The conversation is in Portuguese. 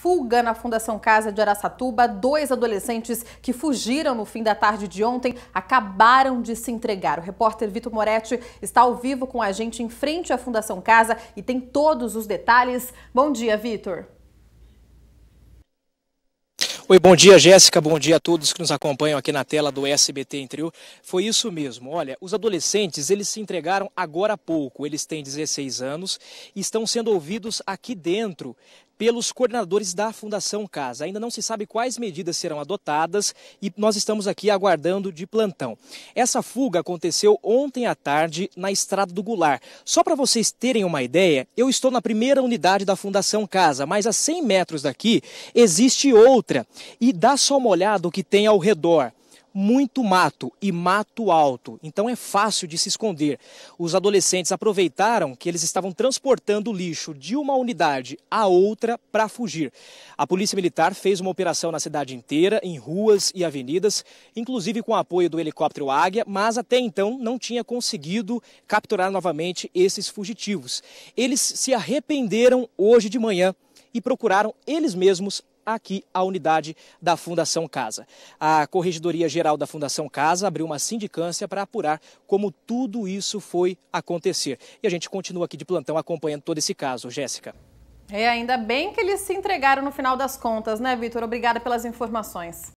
Fuga na Fundação Casa de Araçatuba, dois adolescentes que fugiram no fim da tarde de ontem acabaram de se entregar. O repórter Vitor Moretti está ao vivo com a gente em frente à Fundação Casa e tem todos os detalhes. Bom dia, Vitor. Oi, bom dia, Jéssica. Bom dia a todos que nos acompanham aqui na tela do SBT Interior. Foi isso mesmo. Olha, os adolescentes, eles se entregaram agora há pouco. Eles têm 16 anos e estão sendo ouvidos aqui dentro pelos coordenadores da Fundação Casa. Ainda não se sabe quais medidas serão adotadas e nós estamos aqui aguardando de plantão. Essa fuga aconteceu ontem à tarde na Estrada do Gular. Só para vocês terem uma ideia, eu estou na primeira unidade da Fundação Casa, mas a 100 metros daqui existe outra. E dá só uma olhada o que tem ao redor muito mato e mato alto, então é fácil de se esconder. Os adolescentes aproveitaram que eles estavam transportando lixo de uma unidade a outra para fugir. A Polícia Militar fez uma operação na cidade inteira, em ruas e avenidas, inclusive com o apoio do helicóptero Águia, mas até então não tinha conseguido capturar novamente esses fugitivos. Eles se arrependeram hoje de manhã e procuraram eles mesmos aqui a unidade da Fundação Casa. A Corregedoria Geral da Fundação Casa abriu uma sindicância para apurar como tudo isso foi acontecer. E a gente continua aqui de plantão acompanhando todo esse caso, Jéssica. É, ainda bem que eles se entregaram no final das contas, né, Vitor? Obrigada pelas informações.